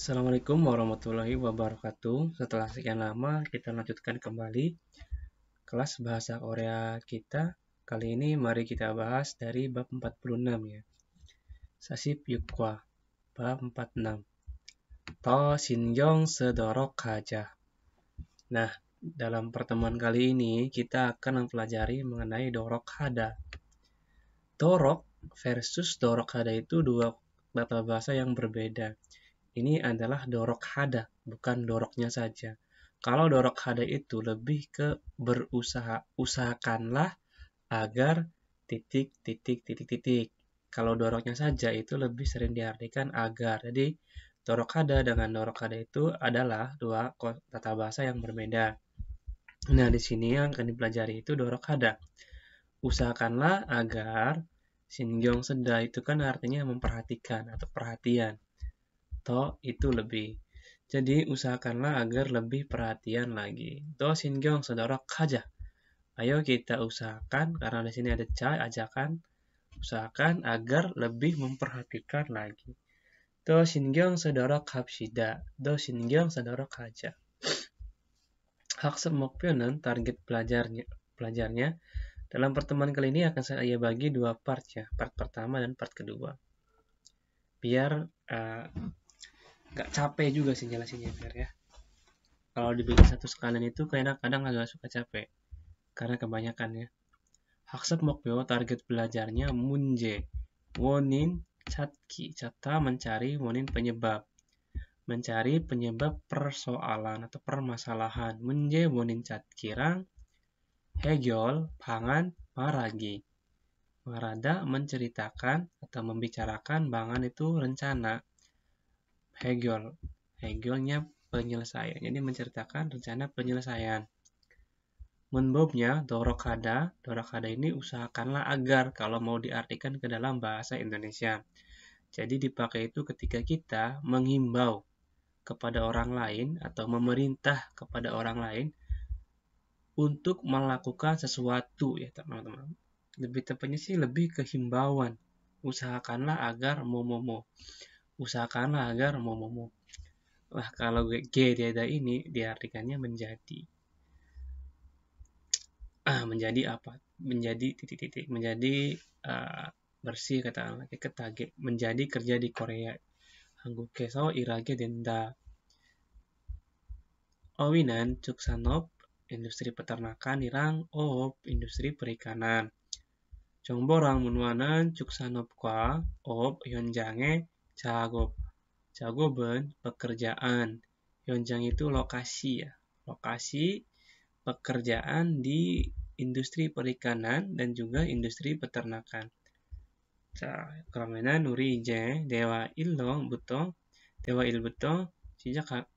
Assalamualaikum warahmatullahi wabarakatuh. Setelah sekian lama, kita lanjutkan kembali kelas bahasa Korea kita. Kali ini mari kita bahas dari bab 46 ya. Sasi Yukwa, bab 46. To Sinjong Sedorok haja. Nah, dalam pertemuan kali ini kita akan mempelajari mengenai dorok hada. Dorok versus dorok hada itu dua kata bahasa yang berbeda ini adalah dorok hada, bukan doroknya saja. Kalau dorok hada itu lebih ke berusaha, usahakanlah agar titik, titik, titik, titik. Kalau doroknya saja itu lebih sering diartikan agar. Jadi dorok hada dengan dorok hada itu adalah dua tata bahasa yang berbeda. Nah, di sini yang akan dipelajari itu dorok hada. Usahakanlah agar Sinjong seda itu kan artinya memperhatikan atau perhatian to itu lebih. Jadi usahakanlah agar lebih perhatian lagi. Do singgong saudara kaja. Ayo kita usahakan karena di sini ada ca ajakan usahakan agar lebih memperhatikan lagi. Do singgong saudara kapsida. Do singgong saudara kaja. Hak semokpionan target pelajarnya pelajarnya dalam pertemuan kali ini akan saya bagi dua part ya, part pertama dan part kedua. Biar uh, nggak capek juga sih jelasinnya biar ya kalau dibikin satu sekalian itu kadang-kadang agak suka capek karena kebanyakan ya mau Mokbeo target belajarnya Munje Wonin Catki Cata mencari Wonin penyebab mencari penyebab persoalan atau permasalahan Munje Wonin kirang Hegel Pangan Maragi Marada menceritakan atau membicarakan bangan itu rencana Hegel. Hegelnya penyelesaian. Jadi menceritakan rencana penyelesaian. Menbobnya dorokada. Dorokada ini usahakanlah agar kalau mau diartikan ke dalam bahasa Indonesia. Jadi dipakai itu ketika kita menghimbau kepada orang lain atau memerintah kepada orang lain untuk melakukan sesuatu ya teman-teman. Lebih tepatnya sih lebih ke himbauan. Usahakanlah agar momo -mo usahakanlah agar momomu. Lah kalau G tiada ini diartikannya menjadi. Ah, menjadi apa? Menjadi titik-titik, menjadi uh, bersih katakanlah lagi ketage, menjadi kerja di Korea. hanggu keso irage denda. Owinan cuksanop industri peternakan irang oop industri perikanan. Congborang menuanan cuksanop kwa oop yonjange Cagob. Cagoben pekerjaan. Yonjang itu lokasi ya. Lokasi pekerjaan di industri perikanan dan juga industri peternakan. 자, 그러면은 우리 dewa 대화 1로부터 대화 1부터 시작하,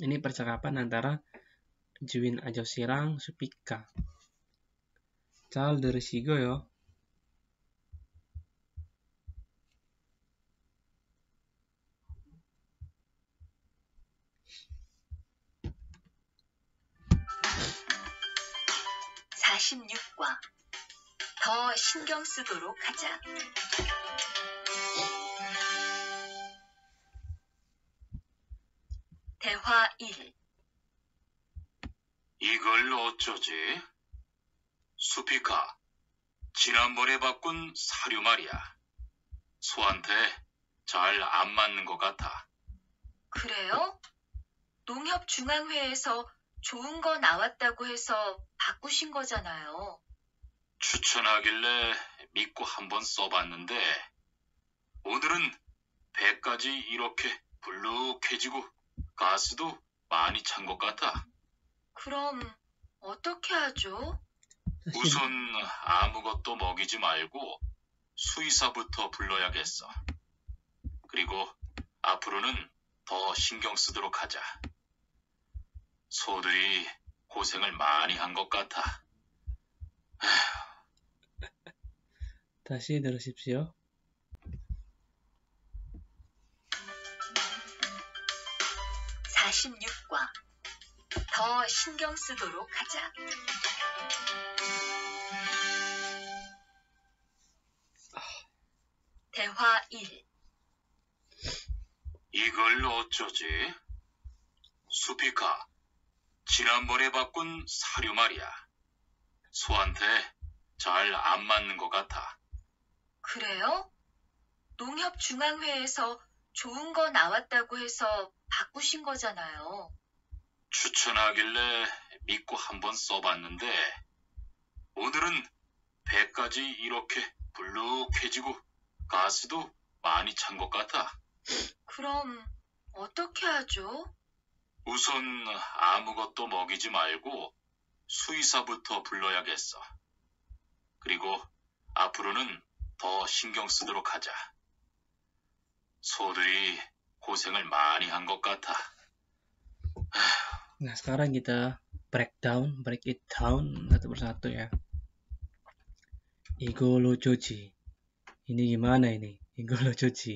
Ini percakapan antara Juin Sirang Supika. Cal dari Sigo yo. 16과 더 신경 쓰도록 하자. 대화 1 이걸 어쩌지? 수피카, 지난번에 바꾼 사료 말이야. 소한테 잘 안 맞는 것 같아. 그래요? 농협중앙회에서 좋은 거 나왔다고 해서 바꾸신 거잖아요. 추천하길래 믿고 한번 써봤는데 오늘은 배까지 이렇게 불룩해지고 가스도 많이 찬 것 같아. 그럼 어떻게 하죠? 우선 아무것도 먹이지 말고 수의사부터 불러야겠어. 그리고 앞으로는 더 신경 쓰도록 하자. 소들이 고생을 많이 한 것 같아. 다시 들으십시오. 46과 더 신경 쓰도록 하자. 대화 1 이걸 어쩌지? 수피카, 지난번에 바꾼 사료 말이야. 소한테 잘 안 맞는 것 같아. 그래요? 농협중앙회에서 좋은 거 나왔다고 해서 바꾸신 거잖아요. 추천하길래 믿고 한번 써봤는데 오늘은 배까지 이렇게 불룩해지고 가스도 많이 찬 것 같아. 그럼 어떻게 하죠? 우선 아무것도 먹이지 말고 수의사부터 불러야겠어. 그리고 앞으로는 더 신경 쓰도록 하자. 소들이 고생을 많이 한 것 같아. Nah, sekarang kita breakdown, break it down satu persatu ya. Igolojoji. Ini gimana ini? Igolojoji.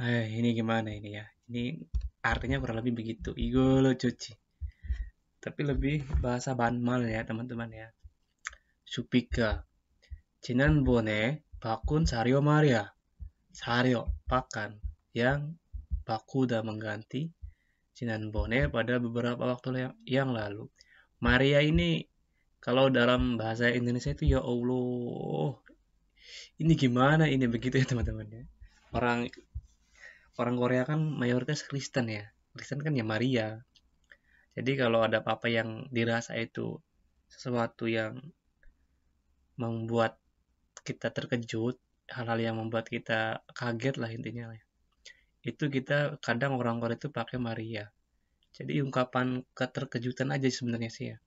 Eh, ini gimana ini ya? Ini artinya kurang lebih begitu lo cuci tapi lebih bahasa Banmal ya teman-teman ya supika cinan bone bakun sario maria sario pakan yang bakuda mengganti cinan bone pada beberapa waktu yang lalu maria ini kalau dalam bahasa Indonesia itu ya Allah ini gimana ini begitu ya teman-teman ya orang orang Korea kan mayoritas Kristen ya Kristen kan ya Maria jadi kalau ada apa-apa yang dirasa itu sesuatu yang membuat kita terkejut hal-hal yang membuat kita kaget lah intinya lah ya. itu kita kadang orang Korea itu pakai Maria jadi ungkapan keterkejutan aja sebenarnya sih ya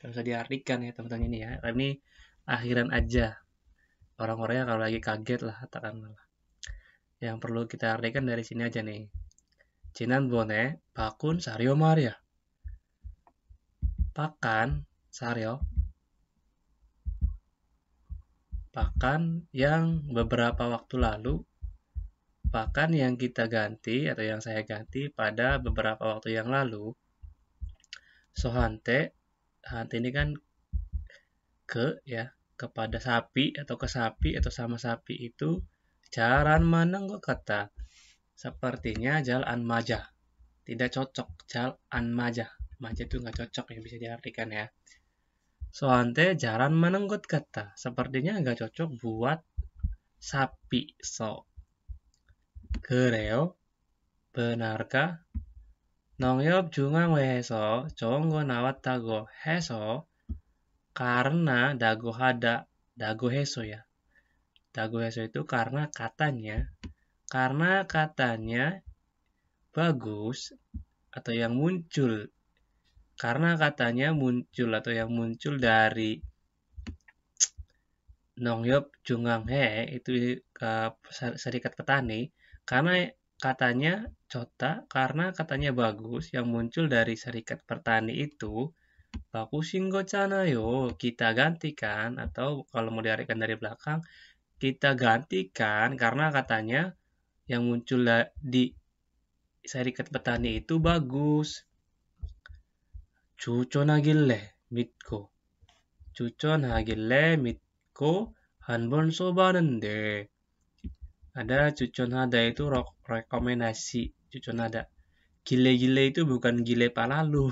Gak bisa diartikan ya teman-teman ini ya ini akhiran aja orang Korea kalau lagi kaget lah katakanlah yang perlu kita artikan dari sini aja nih. Jinan bone pakun sario maria. Pakan sario. Pakan yang beberapa waktu lalu pakan yang kita ganti atau yang saya ganti pada beberapa waktu yang lalu sohante hante ini kan ke ya kepada sapi atau ke sapi atau sama sapi itu Jalan mana menengok kata. Sepertinya jalan maja. Tidak cocok. Jalan maja. Maja itu nggak cocok yang bisa diartikan ya. Soante jalan menenggut kata. Sepertinya nggak cocok buat sapi. So. Kereo. Benarkah? 농협 중앙회에서 conggo nawat dago heso karena dago hada dago heso ya Dagoyeso itu karena katanya, karena katanya bagus atau yang muncul karena katanya muncul atau yang muncul dari Nongyop Jungang He itu ke eh, serikat petani karena katanya cota karena katanya bagus yang muncul dari serikat petani itu bagus singgo yo kita gantikan atau kalau mau diarikan dari belakang kita gantikan karena katanya yang muncul di serikat petani itu bagus. 추천하길래 Cucu 추천하길래 mitko, hanbon 써봤는데 ada nada itu rekomendasi nada. gile-gile itu bukan gile palalu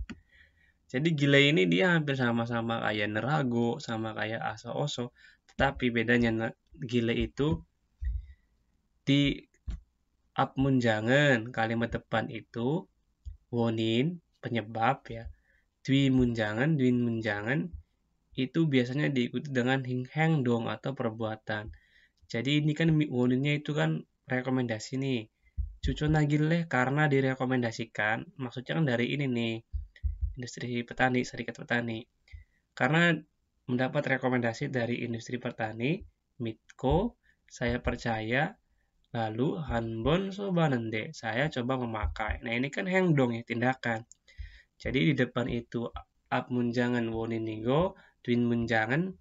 jadi gile ini dia hampir sama-sama kayak nerago sama kayak asa oso tapi bedanya gile itu di jangan kalimat depan itu wonin penyebab ya dwi munjangan dwi munjangan itu biasanya diikuti dengan hing heng-heng dong atau perbuatan jadi ini kan woninnya itu kan rekomendasi nih cucu nagile karena direkomendasikan maksudnya kan dari ini nih industri petani serikat petani karena mendapat rekomendasi dari industri pertani, Mitko, saya percaya, lalu Hanbon Sobanende, saya coba memakai. Nah ini kan hengdong ya, tindakan. Jadi di depan itu jangan munjangan woninigo, twin munjangan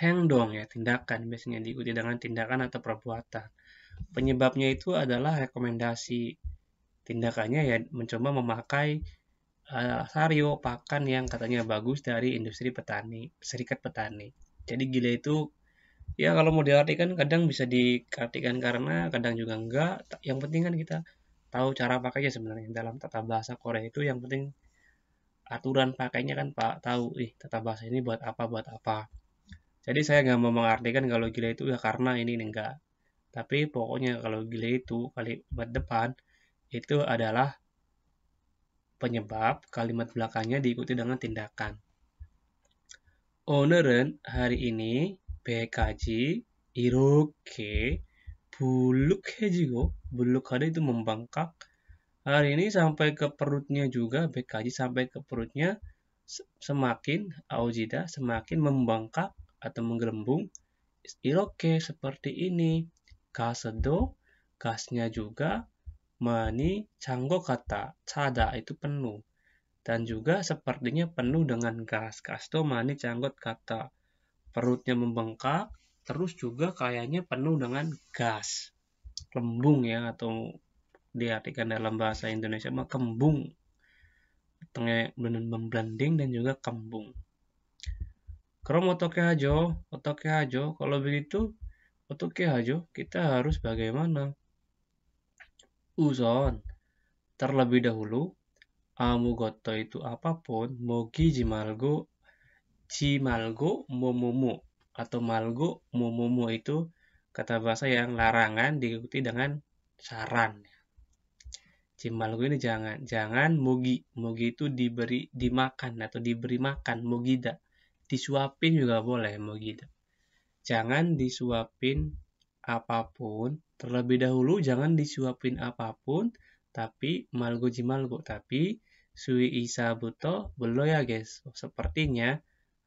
hengdong ya, tindakan. Biasanya diikuti dengan tindakan atau perbuatan. Penyebabnya itu adalah rekomendasi tindakannya ya mencoba memakai Eh, Sario pakan yang katanya bagus dari industri petani, serikat petani. Jadi gila itu ya kalau mau diartikan kadang bisa dikartikan karena kadang juga enggak. Yang penting kan kita tahu cara pakainya sebenarnya dalam tata bahasa Korea itu yang penting aturan pakainya kan Pak tahu ih tata bahasa ini buat apa buat apa. Jadi saya nggak mau mengartikan kalau gila itu ya karena ini, ini enggak. Tapi pokoknya kalau gila itu kali buat depan itu adalah penyebab, kalimat belakangnya diikuti dengan tindakan. Oneren hari ini BKJ buluk hejigo buluk ada itu membangkak hari ini sampai ke perutnya juga BKJ sampai ke perutnya semakin aujida semakin membangkak atau menggelembung iroke seperti ini kasedo kasnya juga mani canggo kata cada itu penuh dan juga sepertinya penuh dengan gas gas itu mani canggot kata perutnya membengkak terus juga kayaknya penuh dengan gas kembung ya atau diartikan dalam bahasa Indonesia mah kembung tengah memblending dan juga kembung krom otoke hajo otoke hajo kalau begitu otoke hajo kita harus bagaimana uzon. Terlebih dahulu, amu goto itu apapun, mogi jimalgo, jimalgo momomo, atau malgo momomo itu kata bahasa yang larangan diikuti dengan saran. Jimalgo ini jangan, jangan mogi, mogi itu diberi dimakan atau diberi makan, mogida. Disuapin juga boleh mogida. Jangan disuapin apapun, terlebih dahulu jangan disuapin apapun, tapi malgo jimalgo, tapi sui isa buto belo ya guys. Sepertinya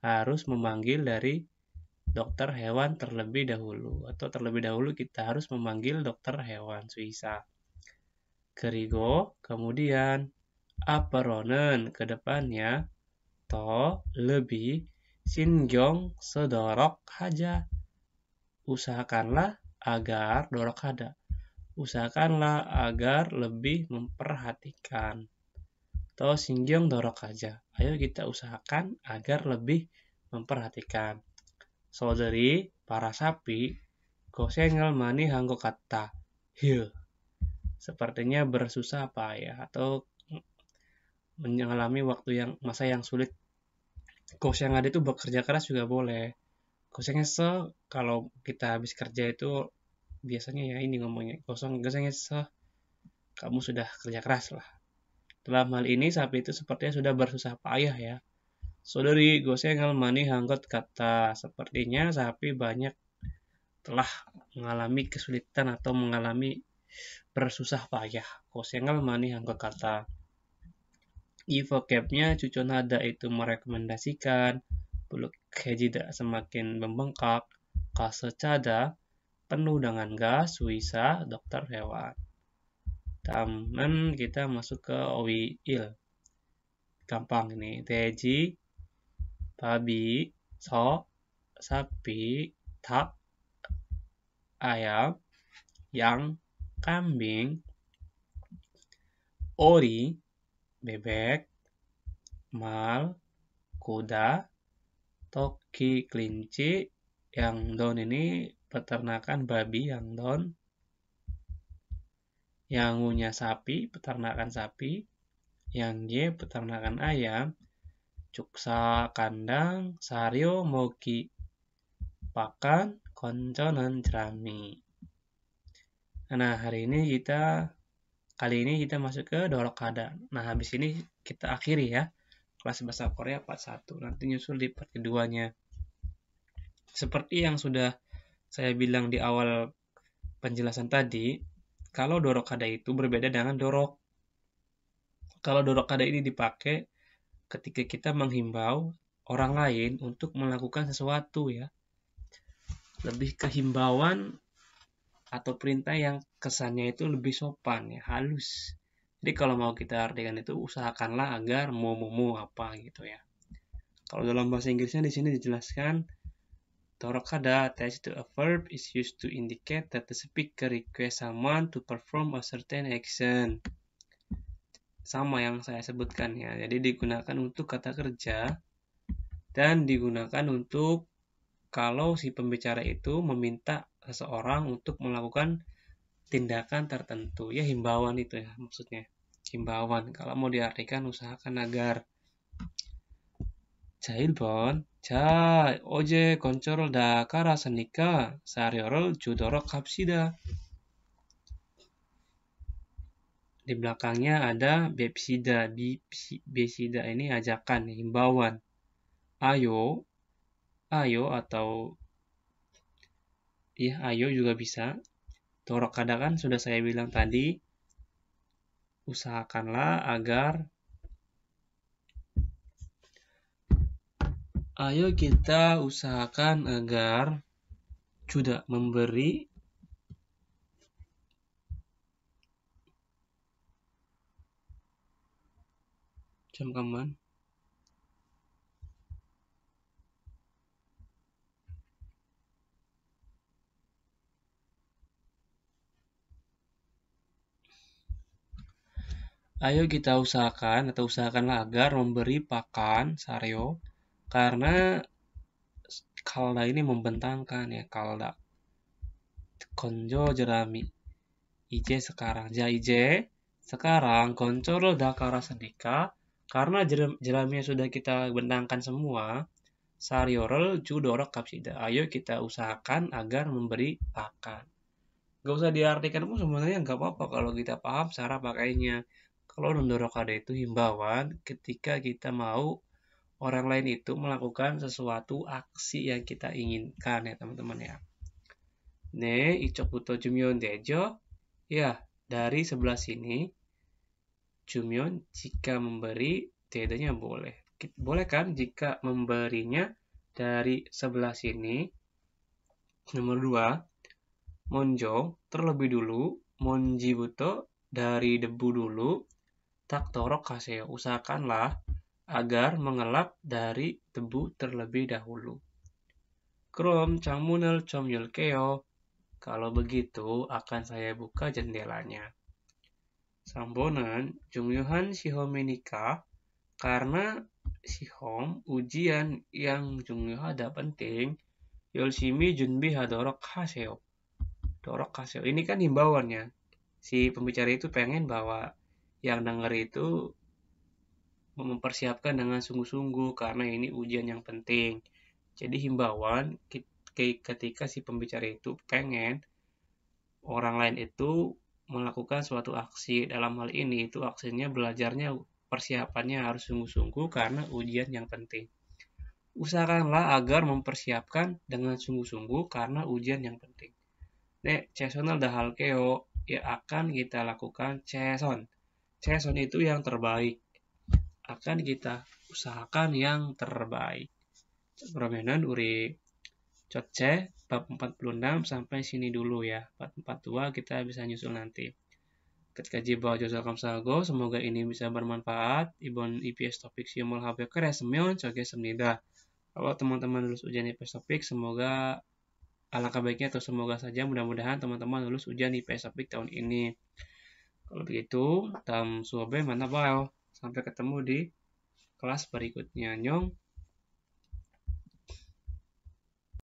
harus memanggil dari dokter hewan terlebih dahulu atau terlebih dahulu kita harus memanggil dokter hewan Suisa. Kerigo, kemudian aparonen ke depannya to lebih sinjong sedorok haja. Usahakanlah agar dorok ada. Usahakanlah agar lebih memperhatikan. Atau sinjong dorok aja. Ayo kita usahakan agar lebih memperhatikan. Saudari, para sapi, kosengel mani hanggo kata. Hil. Sepertinya bersusah apa ya? atau mengalami waktu yang masa yang sulit. Kos yang ada itu bekerja keras juga boleh goseng se kalau kita habis kerja itu biasanya ya ini ngomongnya gosong goseng se kamu sudah kerja keras lah dalam hal ini sapi itu sepertinya sudah bersusah payah ya saudari goseng mani hanggot kata sepertinya sapi banyak telah mengalami kesulitan atau mengalami bersusah payah goseng mani hanggot kata e vocabnya cucu nada itu merekomendasikan keji Kejida semakin membengkak, kase cada penuh dengan gas, wisa, dokter hewan. Taman kita masuk ke il. Gampang ini. Teji, babi, so, sapi, tak, ayam, yang, kambing, ori, bebek, mal, kuda, toki kelinci yang down ini peternakan babi yang down yang punya sapi peternakan sapi yang Y peternakan ayam cuksa kandang sario moki pakan konconan cerami nah hari ini kita kali ini kita masuk ke dolok kada nah habis ini kita akhiri ya kelas bahasa Korea part 1 nanti nyusul di part keduanya seperti yang sudah saya bilang di awal penjelasan tadi kalau dorokada itu berbeda dengan dorok kalau dorokada ini dipakai ketika kita menghimbau orang lain untuk melakukan sesuatu ya lebih ke himbauan atau perintah yang kesannya itu lebih sopan ya halus jadi kalau mau kita artikan itu usahakanlah agar mau mau apa gitu ya. Kalau dalam bahasa Inggrisnya di sini dijelaskan Torokada attached to a verb is used to indicate that the speaker requests someone to perform a certain action. Sama yang saya sebutkan ya. Jadi digunakan untuk kata kerja dan digunakan untuk kalau si pembicara itu meminta seseorang untuk melakukan tindakan tertentu ya himbauan itu ya maksudnya himbauan kalau mau diartikan usahakan agar bon jai oje koncorol da kara senika sariorol judorok kapsida di belakangnya ada bepsida bepsida ini ajakan himbauan ayo ayo atau ya ayo juga bisa Torok kan sudah saya bilang tadi, usahakanlah agar ayo kita usahakan agar sudah memberi jam kaman Ayo kita usahakan atau usahakanlah agar memberi pakan sario karena kalda ini membentangkan ya kalda. Konjo jerami. Ije sekarang. Ja ije sekarang koncoro dakara sedika karena jeram, jeraminya sudah kita bentangkan semua. Sariorel judoro kapsida. Ayo kita usahakan agar memberi pakan. Gak usah diartikan pun sebenarnya nggak apa-apa kalau kita paham cara pakainya. Kalau nundur ada itu himbauan ketika kita mau orang lain itu melakukan sesuatu aksi yang kita inginkan ya teman-teman ya. Ne icok buto jumyon dejo. Ya, dari sebelah sini jumyon jika memberi dedanya boleh. Boleh kan jika memberinya dari sebelah sini. Nomor dua, monjo terlebih dulu, monji buto dari debu dulu, Tak torok kaseo. Usahakanlah agar mengelap dari tebu terlebih dahulu. Krom cangmunel comyul keo. Kalau begitu akan saya buka jendelanya. Sambonan jumyuhan sihomenika karena sihom ujian yang jumyuh ada penting yolsimi junbi hadorok haseo. Dorok haseo. Ini kan himbauannya. Si pembicara itu pengen bawa yang denger itu mempersiapkan dengan sungguh-sungguh karena ini ujian yang penting. Jadi himbauan ketika si pembicara itu pengen orang lain itu melakukan suatu aksi dalam hal ini itu aksinya belajarnya persiapannya harus sungguh-sungguh karena ujian yang penting. Usahakanlah agar mempersiapkan dengan sungguh-sungguh karena ujian yang penting. Nek, cesonal dah keo, ya akan kita lakukan cesonal season itu yang terbaik akan kita usahakan yang terbaik permainan uri Coce bab 46 sampai sini dulu ya. 442 kita bisa nyusul nanti. Ketika jiwa jasa kamsago, semoga ini bisa bermanfaat. Ibon IPS topik Siomol HP kere semion, soge semnida. Kalau teman-teman lulus ujian IPS topik, semoga alangkah baiknya atau semoga saja mudah-mudahan teman-teman lulus ujian IPS topik tahun ini. Kalau begitu, tam suabe mana bao. Sampai ketemu di kelas berikutnya. Nyong.